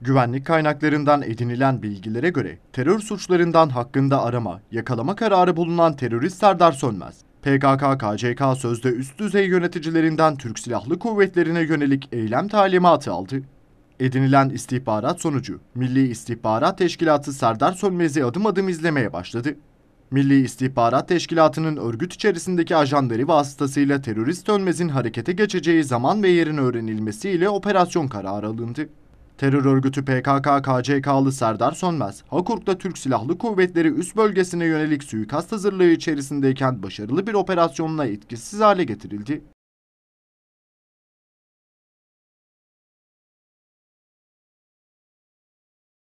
Güvenlik kaynaklarından edinilen bilgilere göre terör suçlarından hakkında arama, yakalama kararı bulunan terörist Serdar Sönmez, PKK-KCK sözde üst düzey yöneticilerinden Türk Silahlı Kuvvetlerine yönelik eylem talimatı aldı. Edinilen istihbarat sonucu Milli İstihbarat Teşkilatı Serdar Sönmez'i adım adım izlemeye başladı. Milli İstihbarat Teşkilatı'nın örgüt içerisindeki ajanları vasıtasıyla terörist Sönmez'in harekete geçeceği zaman ve yerin öğrenilmesiyle operasyon kararı alındı. Terör örgütü PKK-KCK'lı Serdar Sönmez, Hakurk'ta Türk Silahlı Kuvvetleri üst bölgesine yönelik suikast hazırlığı içerisindeyken başarılı bir operasyonla etkisiz hale getirildi.